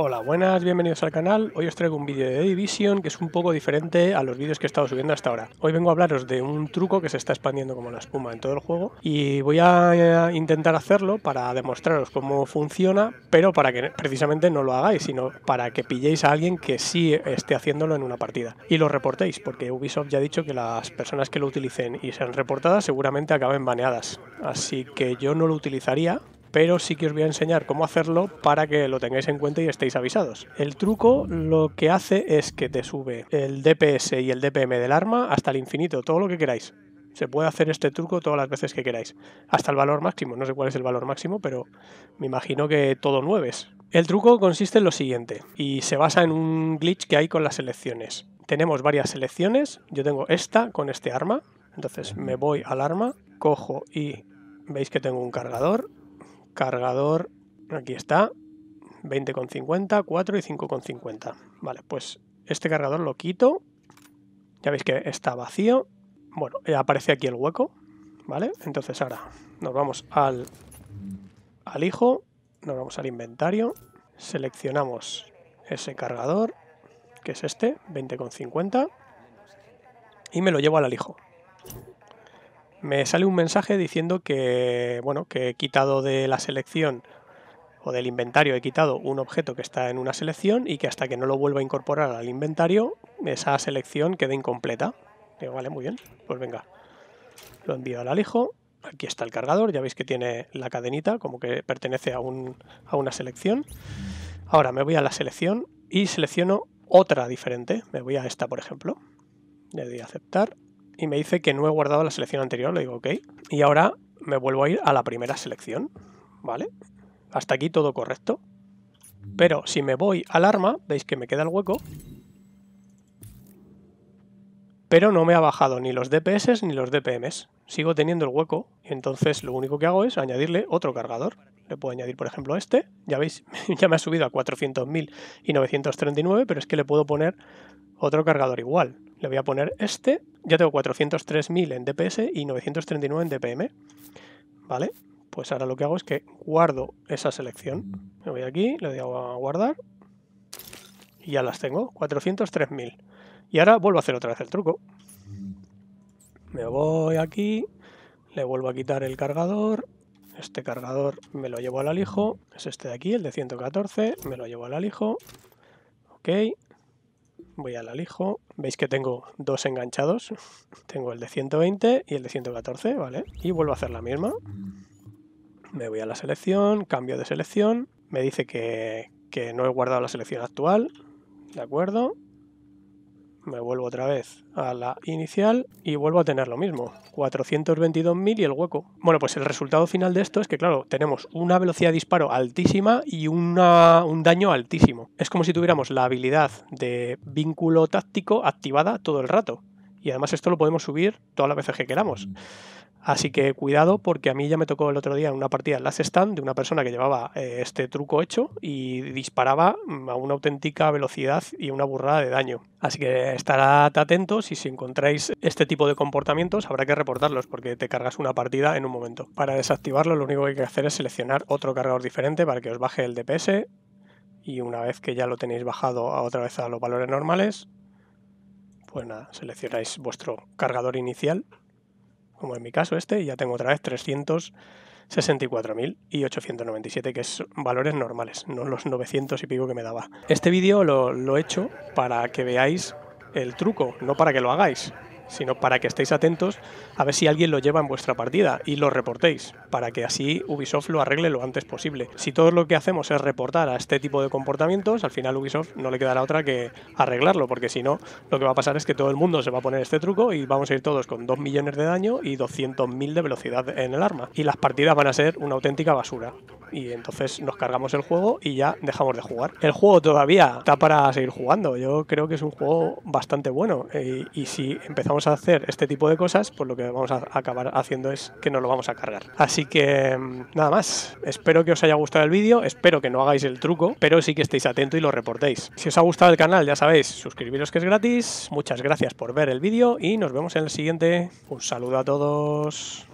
Hola, buenas, bienvenidos al canal. Hoy os traigo un vídeo de Division que es un poco diferente a los vídeos que he estado subiendo hasta ahora. Hoy vengo a hablaros de un truco que se está expandiendo como la espuma en todo el juego y voy a eh, intentar hacerlo para demostraros cómo funciona, pero para que precisamente no lo hagáis, sino para que pilléis a alguien que sí esté haciéndolo en una partida y lo reportéis, porque Ubisoft ya ha dicho que las personas que lo utilicen y sean reportadas seguramente acaben baneadas. Así que yo no lo utilizaría, pero sí que os voy a enseñar cómo hacerlo para que lo tengáis en cuenta y estéis avisados. El truco lo que hace es que te sube el DPS y el DPM del arma hasta el infinito, todo lo que queráis. Se puede hacer este truco todas las veces que queráis, hasta el valor máximo. No sé cuál es el valor máximo, pero me imagino que todo mueves. El truco consiste en lo siguiente, y se basa en un glitch que hay con las selecciones. Tenemos varias selecciones, yo tengo esta con este arma, entonces me voy al arma, cojo y veis que tengo un cargador, cargador, aquí está, 20,50, 4 y 5,50. Vale, pues este cargador lo quito. Ya veis que está vacío. Bueno, eh, aparece aquí el hueco, ¿vale? Entonces ahora nos vamos al, al hijo, nos vamos al inventario, seleccionamos ese cargador, que es este, 20,50, y me lo llevo al alijo me sale un mensaje diciendo que, bueno, que he quitado de la selección o del inventario, he quitado un objeto que está en una selección y que hasta que no lo vuelva a incorporar al inventario, esa selección queda incompleta. Digo, vale, muy bien, pues venga. Lo envío al alijo. aquí está el cargador, ya veis que tiene la cadenita, como que pertenece a, a una selección. Ahora me voy a la selección y selecciono otra diferente, me voy a esta por ejemplo. Le doy a aceptar y me dice que no he guardado la selección anterior, le digo ok, y ahora me vuelvo a ir a la primera selección, ¿vale? Hasta aquí todo correcto. Pero si me voy al arma, veis que me queda el hueco, pero no me ha bajado ni los DPS ni los DPMs. Sigo teniendo el hueco, entonces lo único que hago es añadirle otro cargador. Le puedo añadir, por ejemplo, este. Ya veis, ya me ha subido a 400.939, y 939, pero es que le puedo poner otro cargador igual le voy a poner este. Ya tengo 403.000 en DPS y 939 en DPM. ¿Vale? Pues ahora lo que hago es que guardo esa selección. Me voy aquí, le doy a guardar. Y ya las tengo, 403.000. Y ahora vuelvo a hacer otra vez el truco. Me voy aquí, le vuelvo a quitar el cargador. Este cargador me lo llevo al alijo. Es este de aquí, el de 114. Me lo llevo al alijo. Ok, voy al alijo. Veis que tengo dos enganchados. Tengo el de 120 y el de 114, ¿vale? Y vuelvo a hacer la misma. Me voy a la selección, cambio de selección. Me dice que, que no he guardado la selección actual, ¿de acuerdo? me vuelvo otra vez a la inicial y vuelvo a tener lo mismo, 422.000 y el hueco. Bueno, pues el resultado final de esto es que, claro, tenemos una velocidad de disparo altísima y un daño altísimo. Es como si tuviéramos la habilidad de vínculo táctico activada todo el rato. Y además esto lo podemos subir todas las veces que queramos. Así que cuidado porque a mí ya me tocó el otro día en una partida en Last Stand de una persona que llevaba eh, este truco hecho y disparaba mm, a una auténtica velocidad y una burrada de daño. Así que estarad atentos y si encontráis este tipo de comportamientos habrá que reportarlos porque te cargas una partida en un momento. Para desactivarlo lo único que hay que hacer es seleccionar otro cargador diferente para que os baje el DPS y una vez que ya lo tenéis bajado a otra vez a los valores normales, pues nada, seleccionáis vuestro cargador inicial como en mi caso este, ya tengo otra vez 364.897, y que es valores normales, no los 900 y pico que me daba. Este vídeo lo, lo he hecho para que veáis el truco, no para que lo hagáis sino para que estéis atentos a ver si alguien lo lleva en vuestra partida y lo reportéis, para que así Ubisoft lo arregle lo antes posible. Si todo lo que hacemos es reportar a este tipo de comportamientos, al final Ubisoft no le quedará otra que arreglarlo, porque si no, lo que va a pasar es que todo el mundo se va a poner este truco y vamos a ir todos con 2 millones de daño y 200.000 de velocidad en el arma. Y las partidas van a ser una auténtica basura y entonces nos cargamos el juego y ya dejamos de jugar. El juego todavía está para seguir jugando. Yo creo que es un juego bastante bueno eh, y, si empezamos a hacer este tipo de cosas, pues lo que vamos a acabar haciendo es que no lo vamos a cargar. Así que mm, nada más. Espero que os haya gustado el vídeo, espero que no hagáis el truco, pero sí que estéis atentos y lo reportéis. Si os ha gustado el canal, ya sabéis, suscribiros que es gratis. Muchas gracias por ver el vídeo y nos vemos en el siguiente. Un saludo a todos.